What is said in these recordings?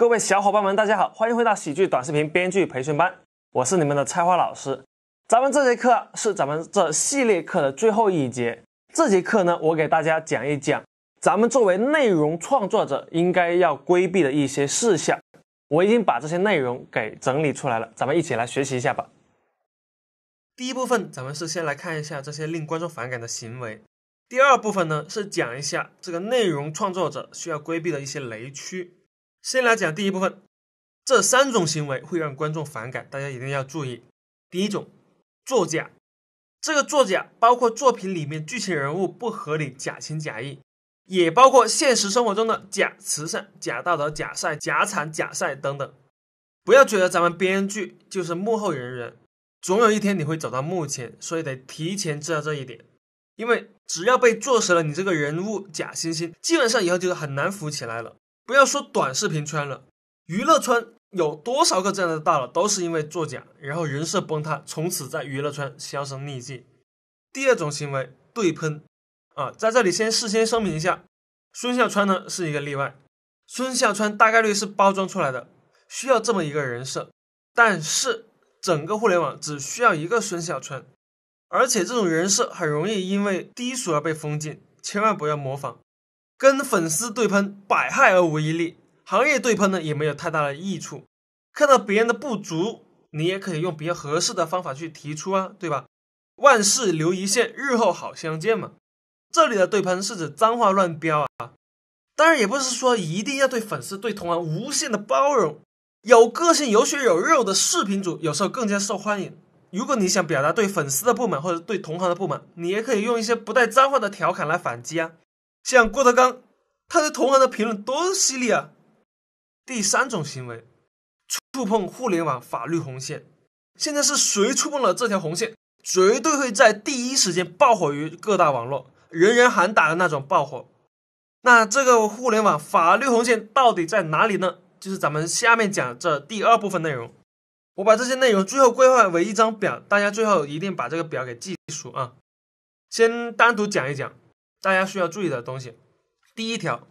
各位小伙伴们，大家好，欢迎回到喜剧短视频编剧培训班，我是你们的菜花老师。咱们这节课是咱们这系列课的最后一节。这节课呢，我给大家讲一讲咱们作为内容创作者应该要规避的一些事项。我已经把这些内容给整理出来了，咱们一起来学习一下吧。第一部分，咱们是先来看一下这些令观众反感的行为。第二部分呢，是讲一下这个内容创作者需要规避的一些雷区。先来讲第一部分，这三种行为会让观众反感，大家一定要注意。第一种，作假，这个作假包括作品里面剧情人物不合理、假情假意，也包括现实生活中的假慈善、假道德、假赛、假产假赛等等。不要觉得咱们编剧就是幕后人员，总有一天你会走到幕前，所以得提前知道这一点。因为只要被坐实了你这个人物假惺惺，基本上以后就是很难扶起来了。不要说短视频圈了，娱乐圈有多少个这样的大佬，都是因为作假，然后人设崩塌，从此在娱乐圈销声匿迹。第二种行为对喷，啊，在这里先事先声明一下，孙笑川呢是一个例外，孙笑川大概率是包装出来的，需要这么一个人设，但是整个互联网只需要一个孙笑川，而且这种人设很容易因为低俗而被封禁，千万不要模仿。跟粉丝对喷，百害而无一利；行业对喷呢，也没有太大的益处。看到别人的不足，你也可以用比较合适的方法去提出啊，对吧？万事留一线，日后好相见嘛。这里的对喷是指脏话乱飙啊，当然也不是说一定要对粉丝、对同行无限的包容。有个性、有血有肉的视频主，有时候更加受欢迎。如果你想表达对粉丝的不满或者对同行的不满，你也可以用一些不带脏话的调侃来反击啊。像郭德纲，他对同行的评论多犀利啊！第三种行为，触碰互联网法律红线。现在是谁触碰了这条红线，绝对会在第一时间爆火于各大网络，人人喊打的那种爆火。那这个互联网法律红线到底在哪里呢？就是咱们下面讲这第二部分内容。我把这些内容最后规划为一张表，大家最后一定把这个表给记熟啊。先单独讲一讲。大家需要注意的东西，第一条，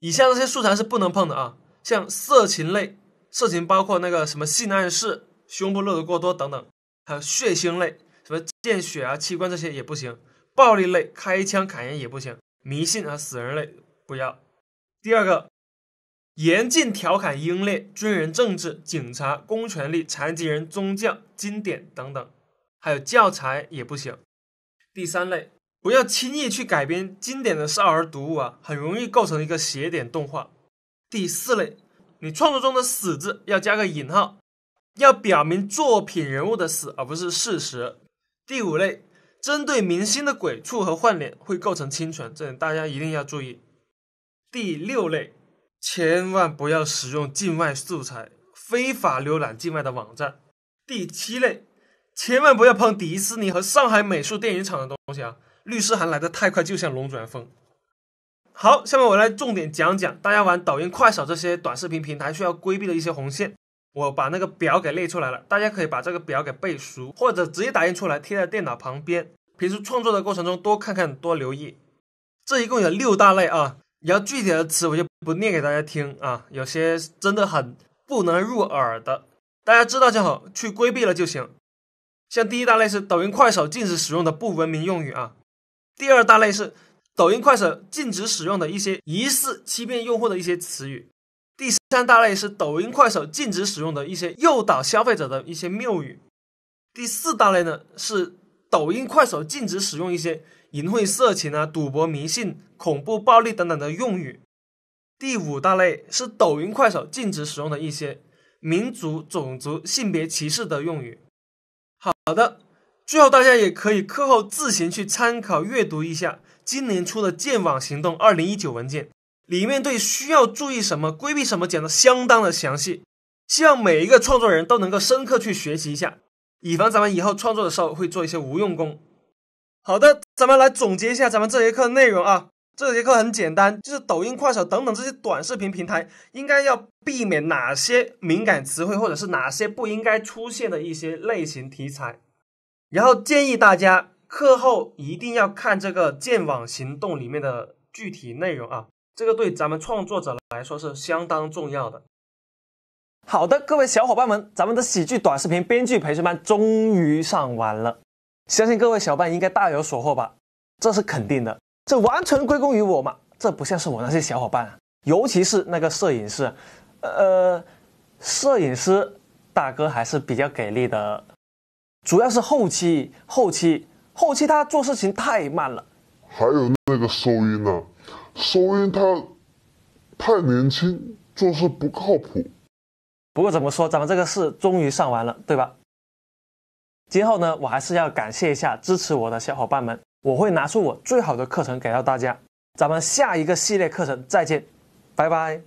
以下这些素材是不能碰的啊，像色情类，色情包括那个什么性暗示、胸部露的过多等等，还有血腥类，什么见血啊、器官这些也不行，暴力类，开枪砍人也不行，迷信啊、死人类不要。第二个，严禁调侃英烈、军人、政治、警察、公权力、残疾人、宗教、经典等等，还有教材也不行。第三类。不要轻易去改编经典的少儿读物啊，很容易构成一个邪点动画。第四类，你创作中的“死”字要加个引号，要表明作品人物的死，而不是事实。第五类，针对明星的鬼畜和换脸会构成侵权，这点大家一定要注意。第六类，千万不要使用境外素材，非法浏览境外的网站。第七类，千万不要碰迪士尼和上海美术电影厂的东西啊。律师函来得太快，就像龙卷风。好，下面我来重点讲讲，大家玩抖音、快手这些短视频平台需要规避的一些红线。我把那个表给列出来了，大家可以把这个表给背熟，或者直接打印出来贴在电脑旁边。平时创作的过程中多看看，多留意。这一共有六大类啊，然后具体的词我就不念给大家听啊，有些真的很不能入耳的，大家知道就好，去规避了就行。像第一大类是抖音、快手禁止使用的不文明用语啊。第二大类是抖音快手禁止使用的一些疑似欺骗用户的一些词语。第三大类是抖音快手禁止使用的一些诱导消费者的一些谬语。第四大类呢是抖音快手禁止使用一些淫秽色情啊、赌博迷信、恐怖暴力等等的用语。第五大类是抖音快手禁止使用的一些民族、种族、性别歧视的用语。好的。最后，大家也可以课后自行去参考阅读一下今年出的剑网行动二零一九文件，里面对需要注意什么、规避什么讲的相当的详细。希望每一个创作人都能够深刻去学习一下，以防咱们以后创作的时候会做一些无用功。好的，咱们来总结一下咱们这节课的内容啊。这节课很简单，就是抖音、快手等等这些短视频平台应该要避免哪些敏感词汇，或者是哪些不应该出现的一些类型题材。然后建议大家课后一定要看这个剑网行动里面的具体内容啊，这个对咱们创作者来说是相当重要的。好的，各位小伙伴们，咱们的喜剧短视频编剧培训班终于上完了，相信各位小伙伴应该大有所获吧？这是肯定的，这完全归功于我嘛？这不像是我那些小伙伴，尤其是那个摄影师，呃，摄影师大哥还是比较给力的。主要是后期，后期，后期他做事情太慢了。还有那个收音呢，收音他太年轻，做事不靠谱。不过怎么说，咱们这个事终于上完了，对吧？今后呢，我还是要感谢一下支持我的小伙伴们，我会拿出我最好的课程给到大家。咱们下一个系列课程再见，拜拜。